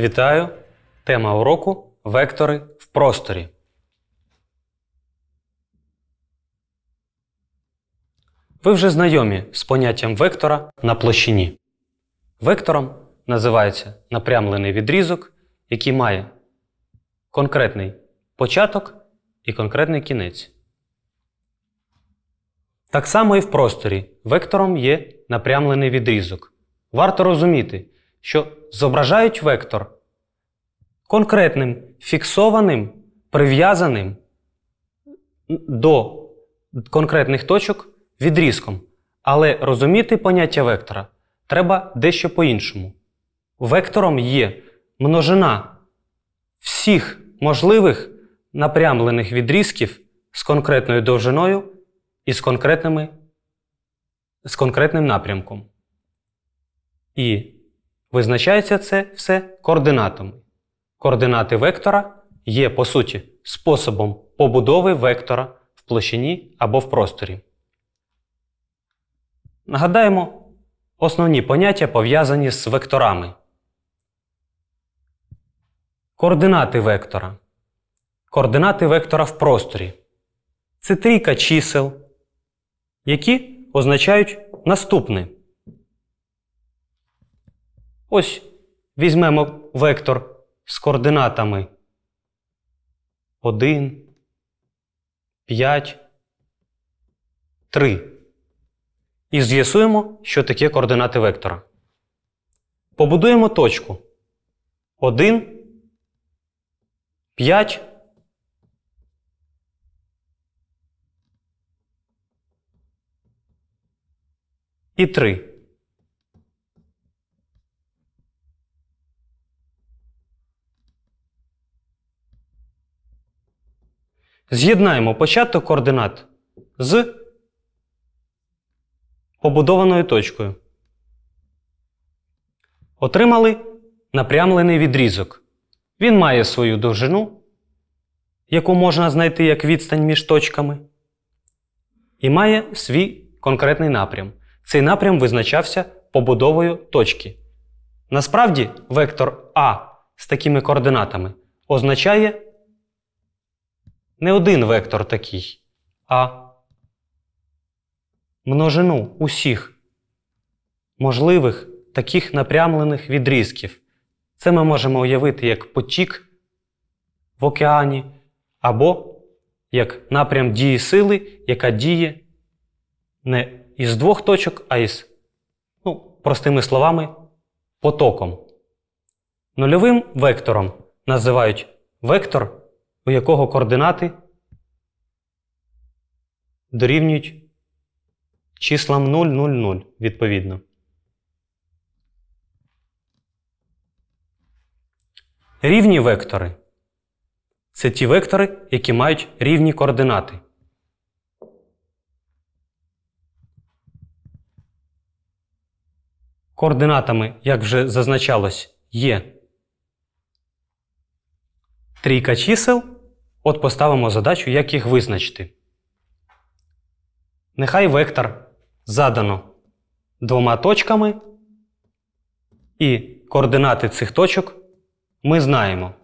Вітаю! Тема уроку Вектори в просторі. Ви вже знайомі з поняттям вектора на площині. Вектором називається напрямлений відрізок, який має конкретний початок і конкретний кінець. Так само і в просторі вектором є напрямлений відрізок. Варто розуміти, що зображають вектор конкретним фіксованим, прив'язаним до конкретних точок відрізком. Але розуміти поняття вектора треба дещо по-іншому. Вектором є множина всіх можливих напрямлених відрізків з конкретною довжиною і з, конкретними, з конкретним напрямком. І визначається це все координатами. Координати вектора є, по суті, способом побудови вектора в площині або в просторі. Нагадаємо основні поняття пов'язані з векторами. Координати вектора. Координати вектора в просторі. Це трійка чисел, які означають наступне. Ось візьмемо вектор з координатами 1, 5, 3. І з'ясуємо, що таке координати вектора. Побудуємо точку 1, 5. І 3. З'єднаємо початок координат з побудованою точкою. Отримали напрямлений відрізок. Він має свою довжину, яку можна знайти як відстань між точками, і має свій конкретний напрям. Цей напрям визначався побудовою точки. Насправді, вектор А з такими координатами означає не один вектор такий, а множину усіх можливих таких напрямлених відрізків. Це ми можемо уявити як потік в океані або як напрям дії сили, яка діє не із двох точок, а із, ну, простими словами, потоком. Нульовим вектором називають вектор у якого координати дорівнюють числам 0, 0, 0, відповідно. Рівні вектори це ті вектори, які мають рівні координати. Координатами, як вже зазначалось, є трійка чисел. От поставимо задачу, як їх визначити. Нехай вектор задано двома точками, і координати цих точок ми знаємо.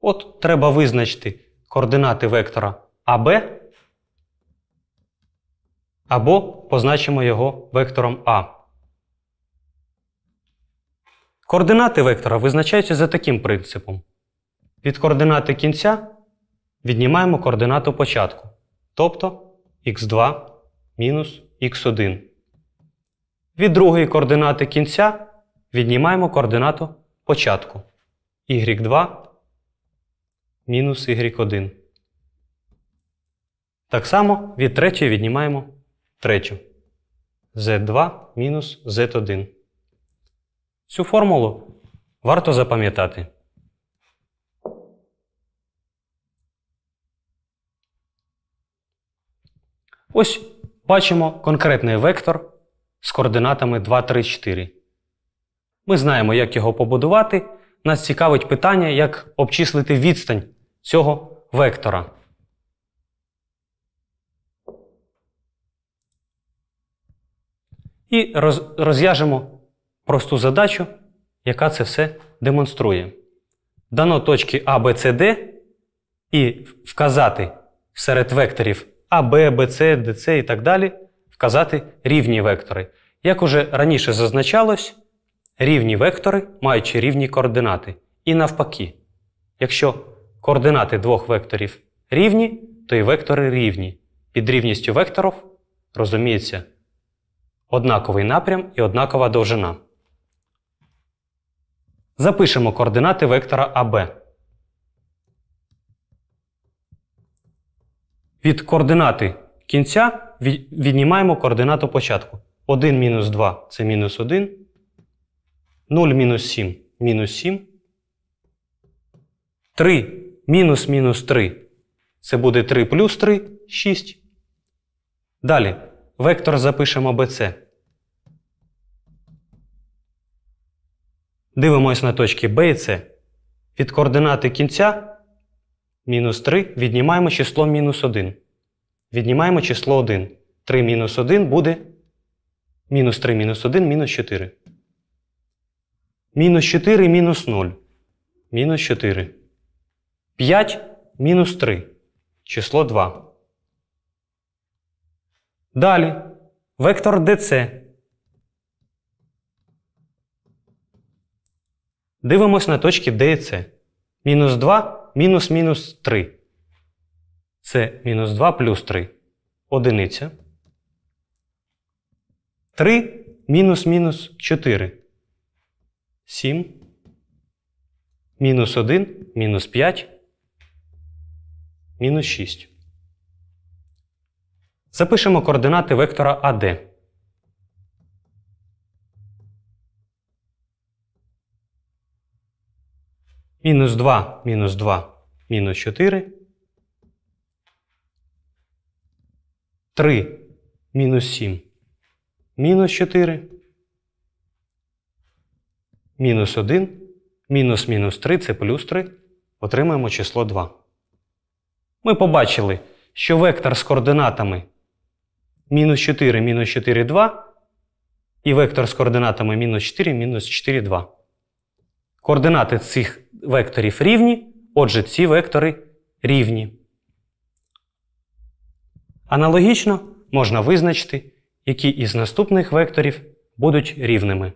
От треба визначити координати вектора АБ, або позначимо його вектором А. Координати вектора визначаються за таким принципом. Від координати кінця віднімаємо координату початку, тобто х2 мінус х1. Від другої координати кінця віднімаємо координату початку y2 мінус y1. Так само від третьої віднімаємо третю z2 мінус z1. Цю формулу варто запам'ятати. Ось бачимо конкретний вектор з координатами 2, 3, 4. Ми знаємо, як його побудувати. Нас цікавить питання, як обчислити відстань цього вектора. І розв'яжемо просту задачу, яка це все демонструє. Дано точки А, Б, С, Д і вказати серед векторів а, Б, Б, С, Д, С і так далі, вказати рівні вектори. Як уже раніше зазначалось, рівні вектори мають рівні координати. І навпаки, якщо координати двох векторів рівні, то і вектори рівні. Під рівністю векторів розуміється однаковий напрям і однакова довжина. Запишемо координати вектора АБ. Від координати кінця віднімаємо координату початку. 1 мінус 2 це мінус 1. 0 мінус 7 мінус 7. 3 мінус мінус 3. Це буде 3 плюс 3 6. Далі вектор запишемо BC. Дивимось на точки B і C. Від координати кінця Мінус 3 віднімаємо число мінус 1. Віднімаємо число 1. 3 мінус 1 буде мінус 3 мінус 1 мінус 4. Мінус 4 мінус 0. Мінус 4. 5 мінус 3. Число 2. Далі вектор DC. Дивимось на точки D і C. Мінус 2 мінус мінус 3. Це мінус 2 плюс 3. Одиниця. 3 мінус мінус 4. 7. Мінус 1, мінус 5. Мінус 6. Запишемо координати вектора АД. Мінус 2, мінус 2, мінус 4. 3, мінус 7, мінус 4. Мінус 1, мінус мінус 3 це плюс 3. Отримаємо число 2. Ми побачили, що вектор з координатами мінус 4, мінус 4, 2. І вектор з координатами мінус 4, мінус 4, 2. Координати цих векторів рівні, отже, ці вектори рівні. Аналогічно можна визначити, які із наступних векторів будуть рівними.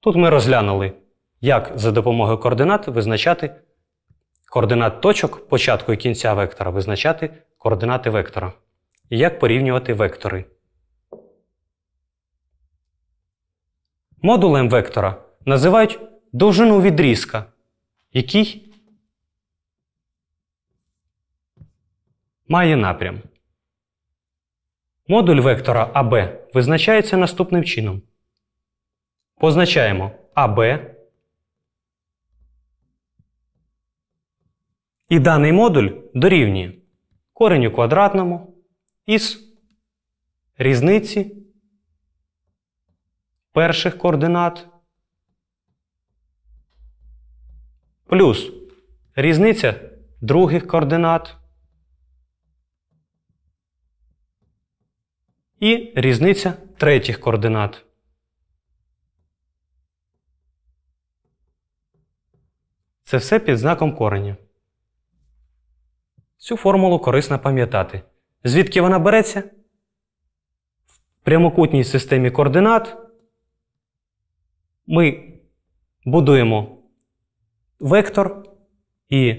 Тут ми розглянули, як за допомогою координат визначати координат точок початку і кінця вектора, визначати координати вектора. І як порівнювати вектори. Модулем вектора називають довжину відрізка, який має напрям. Модуль вектора АБ визначається наступним чином. Позначаємо АБ. І даний модуль дорівнює коренню квадратному із різниці перших координат плюс різниця других координат і різниця третіх координат. Це все під знаком кореня. Цю формулу корисно пам'ятати. Звідки вона береться? В прямокутній системі координат ми будуємо вектор і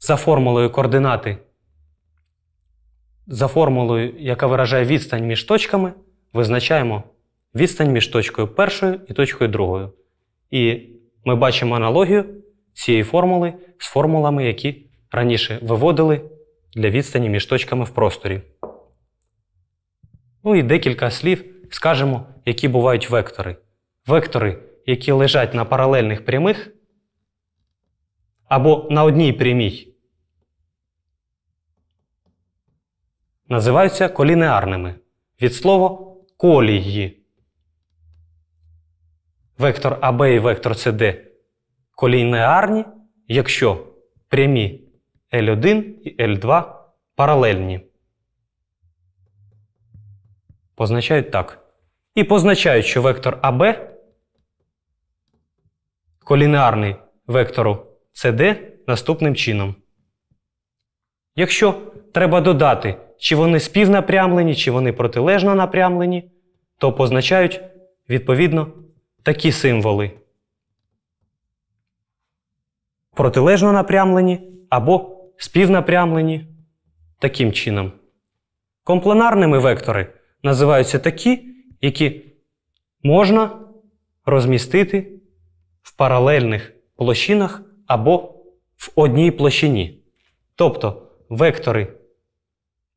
за формулою координати, за формулою, яка виражає відстань між точками, визначаємо відстань між точкою першою і точкою другою. І ми бачимо аналогію цієї формули з формулами, які раніше виводили для відстані між точками в просторі. Ну і декілька слів скажемо, які бувають вектори. Вектори, які лежать на паралельних прямих, або на одній прямій, називаються колінеарними від слова колії. Вектор АБ і вектор СД колінеарні, якщо прямі L1 і L2 паралельні. Позначають так. І позначають, що вектор АБ колінеарний вектору CD наступним чином. Якщо треба додати, чи вони співнапрямлені, чи вони протилежно напрямлені, то позначають відповідно такі символи. Протилежно напрямлені або співнапрямлені таким чином. Компланарними вектори називаються такі, які можна розмістити в паралельних площинах або в одній площині. Тобто вектори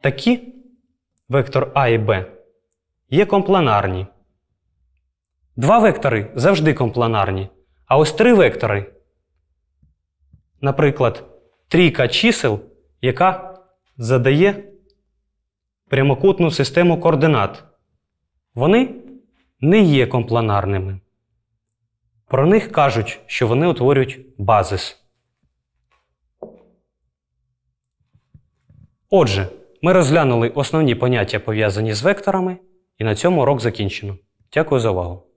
такі, вектор А і Б, є компланарні. Два вектори завжди компланарні. А ось три вектори, наприклад, трійка чисел, яка задає прямокутну систему координат. Вони не є компланарними. Про них кажуть, що вони утворюють базис. Отже, ми розглянули основні поняття пов'язані з векторами, і на цьому урок закінчено. Дякую за увагу!